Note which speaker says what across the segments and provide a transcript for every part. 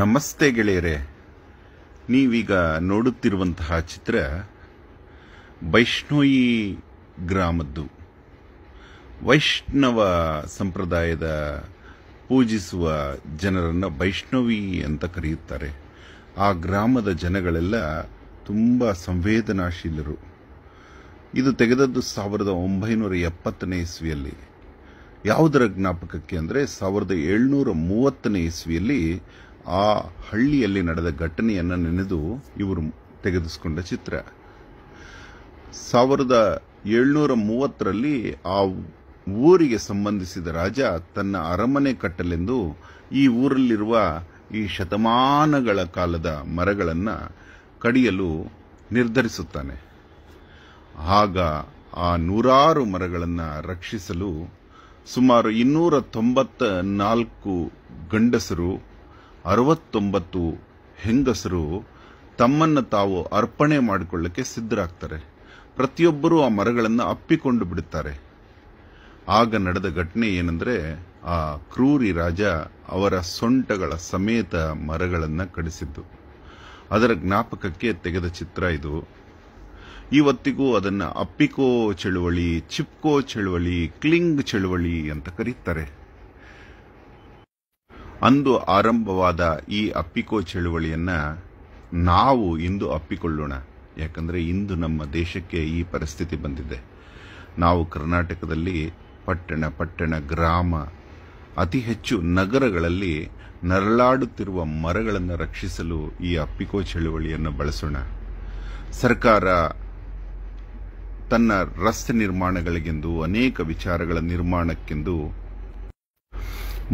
Speaker 1: ನಮಸ್ತೆ ಗೆಳೆಯರೆ ನೀವೀಗ ನೋಡುತ್ತಿರುವಂತಹ ಚಿತ್ರ ವೈಷ್ಣೋಯಿ ಗ್ರಾಮದ್ದು ವೈಷ್ಣವ ಸಂಪ್ರದಾಯದ ಪೂಜಿಸುವ ಜನರನ್ನು ವೈಷ್ಣವಿ ಅಂತ ಕರೆಯುತ್ತಾರೆ ಆ ಗ್ರಾಮದ ಜನಗಳೆಲ್ಲ ತುಂಬ ಸಂವೇದನಾಶೀಲರು ಇದು ತೆಗೆದದ್ದು ಸಾವಿರದ ಒಂಬೈನೂರ ಎಪ್ಪತ್ತನೇ ಇಸ್ವಿಯಲ್ಲಿ ಯಾವುದರ ಜ್ಞಾಪಕಕ್ಕೆ ಅಂದರೆ ಸಾವಿರದ ಏಳ್ನೂರ ಮೂವತ್ತನೇ ಇಸ್ವಿಯಲ್ಲಿ ಆ ಹಳ್ಳಿಯಲ್ಲಿ ನಡೆದ ಘಟನೆಯನ್ನು ನೆನೆದು ಇವರು ತೆಗೆದುಕೊಂಡ ಚಿತ್ರ ಸಾವಿರದ ಏಳ್ನೂರ ಮೂವತ್ತರಲ್ಲಿ ಆ ಊರಿಗೆ ಸಂಬಂಧಿಸಿದ ರಾಜ ತನ್ನ ಅರಮನೆ ಕಟ್ಟಲೆಂದು ಈ ಊರಲ್ಲಿರುವ ಈ ಶತಮಾನಗಳ ಕಾಲದ ಮರಗಳನ್ನು ಕಡಿಯಲು ನಿರ್ಧರಿಸುತ್ತಾನೆ ಆಗ ಆ ನೂರಾರು ಮರಗಳನ್ನು ರಕ್ಷಿಸಲು ಸುಮಾರು ಇನ್ನೂರ ತೊಂಬತ್ತ ನಾಲ್ಕು ಗಂಡಸರು ಅರವತ್ತೊಂಬತ್ತು ಹೆಂಗಸರು ತಮ್ಮನ್ನು ತಾವು ಅರ್ಪಣೆ ಮಾಡಿಕೊಳ್ಳಕ್ಕೆ ಸಿದ್ಧರಾಗ್ತಾರೆ ಪ್ರತಿಯೊಬ್ಬರೂ ಆ ಮರಗಳನ್ನು ಅಪ್ಪಿಕೊಂಡು ಬಿಡುತ್ತಾರೆ ಆಗ ನಡೆದ ಘಟನೆ ಏನಂದ್ರೆ ಆ ಕ್ರೂರಿ ರಾಜ ಅವರ ಸೊಂಟಗಳ ಸಮೇತ ಮರಗಳನ್ನು ಕಡಿಸಿದ್ದು ಅದರ ಜ್ಞಾಪಕಕ್ಕೆ ತೆಗೆದ ಚಿತ್ರ ಇದು ಇವತ್ತಿಗೂ ಅದನ್ನು ಅಪ್ಪಿಕೋ ಚಳುವಳಿ ಚಿಪ್ಕೋ ಚಳುವಳಿ ಕ್ಲಿಂಗ್ ಚಳುವಳಿ ಅಂತ ಕರೀತಾರೆ ಅಂದು ಆರಂಭವಾದ ಈ ಅಪ್ಪಿಕೋ ಚಳುವಳಿಯನ್ನು ನಾವು ಇಂದು ಅಪ್ಪಿಕೊಳ್ಳೋಣ ಯಾಕಂದ್ರೆ ಇಂದು ನಮ್ಮ ದೇಶಕ್ಕೆ ಈ ಪರಿಸ್ಥಿತಿ ಬಂದಿದೆ ನಾವು ಕರ್ನಾಟಕದಲ್ಲಿ ಪಟ್ಟಣ ಪಟ್ಟಣ ಗ್ರಾಮ ಅತಿ ಹೆಚ್ಚು ನಗರಗಳಲ್ಲಿ ನರಳಾಡುತ್ತಿರುವ ಮರಗಳನ್ನು ರಕ್ಷಿಸಲು ಈ ಅಪ್ಪಿಕೋ ಚಳುವಳಿಯನ್ನು ಬಳಸೋಣ ಸರ್ಕಾರ ತನ್ನ ರಸ್ತೆ ನಿರ್ಮಾಣಗಳಿಗೆಂದು ಅನೇಕ ವಿಚಾರಗಳ ನಿರ್ಮಾಣಕ್ಕೆಂದು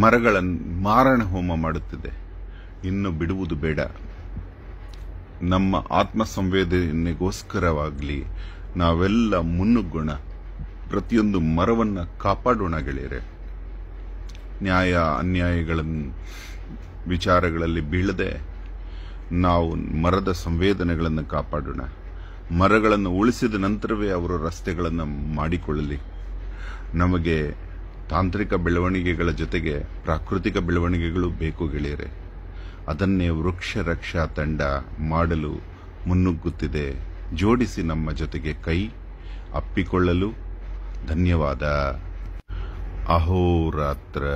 Speaker 1: ಮರಗಳನ್ನು ಮಾರಣ ಹೋಮ ಮಾಡುತ್ತಿದೆ ಇನ್ನು ಬಿಡುವುದು ಬೇಡ ನಮ್ಮ ಆತ್ಮ ಸಂವೇದನೆಗೋಸ್ಕರವಾಗಲಿ ನಾವೆಲ್ಲ ಮುನ್ನುಗ್ಗೋಣ ಪ್ರತಿಯೊಂದು ಮರವನ್ನು ಕಾಪಾಡೋಣ ಗೆಳೆಯರೆ ನ್ಯಾಯ ಅನ್ಯಾಯಗಳನ್ನು ವಿಚಾರಗಳಲ್ಲಿ ಬೀಳದೆ ನಾವು ಮರದ ಸಂವೇದನೆಗಳನ್ನು ಕಾಪಾಡೋಣ ಮರಗಳನ್ನು ಉಳಿಸಿದ ನಂತರವೇ ಅವರು ರಸ್ತೆಗಳನ್ನು ಮಾಡಿಕೊಳ್ಳಲಿ ನಮಗೆ ತಾಂತ್ರಿಕ ಬೆಳವಣಿಗೆಗಳ ಜೊತೆಗೆ ಪ್ರಾಕೃತಿಕ ಬೆಳವಣಿಗೆಗಳು ಬೇಕು ಗೆಳೆಯರೆ ಅದನ್ನೇ ವೃಕ್ಷ ರಕ್ಷಾ ತಂಡ ಮಾಡಲು ಮುನ್ನುಗ್ಗುತ್ತಿದೆ ಜೋಡಿಸಿ ನಮ್ಮ ಜೊತೆಗೆ ಕೈ ಅಪ್ಪಿಕೊಳ್ಳಲು ಧನ್ಯವಾದ ಅಹೋರಾತ್ರ